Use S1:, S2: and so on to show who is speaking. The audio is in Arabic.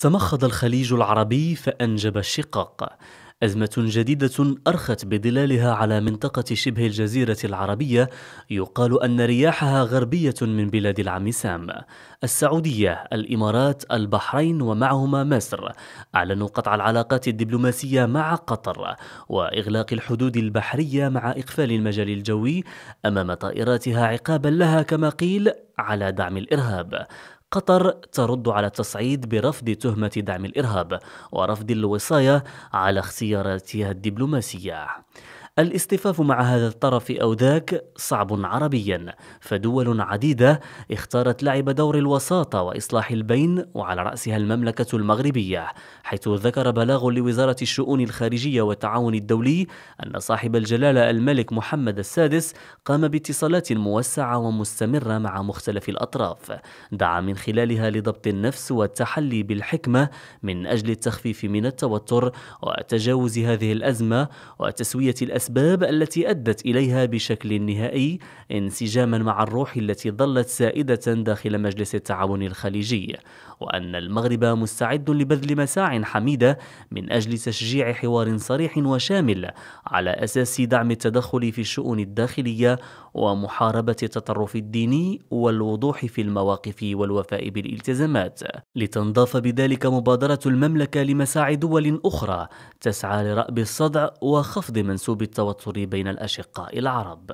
S1: تمخض الخليج العربي فأنجب الشقاق أزمة جديدة أرخت بظلالها على منطقة شبه الجزيرة العربية يقال أن رياحها غربية من بلاد العم سام السعودية الإمارات البحرين ومعهما مصر أعلنوا قطع العلاقات الدبلوماسية مع قطر وإغلاق الحدود البحرية مع إقفال المجال الجوي أمام طائراتها عقابا لها كما قيل على دعم الإرهاب قطر ترد على التصعيد برفض تهمة دعم الإرهاب ورفض الوصاية على اختياراتها الدبلوماسية الاصطفاف مع هذا الطرف أو ذاك صعب عربيا فدول عديدة اختارت لعب دور الوساطة وإصلاح البين وعلى رأسها المملكة المغربية حيث ذكر بلاغ لوزارة الشؤون الخارجية والتعاون الدولي أن صاحب الجلالة الملك محمد السادس قام باتصالات موسعة ومستمرة مع مختلف الأطراف دعا من خلالها لضبط النفس والتحلي بالحكمة من أجل التخفيف من التوتر وتجاوز هذه الأزمة وتسوية الأزمة الأسباب التي أدت إليها بشكل نهائي انسجاما مع الروح التي ظلت سائدة داخل مجلس التعاون الخليجي وأن المغرب مستعد لبذل مساع حميدة من أجل تشجيع حوار صريح وشامل على أساس دعم التدخل في الشؤون الداخلية ومحاربة التطرف الديني والوضوح في المواقف والوفاء بالالتزامات لتنضاف بذلك مبادرة المملكة لمساع دول أخرى تسعى لرأب الصدع وخفض منسوب التوتر بين الأشقاء العرب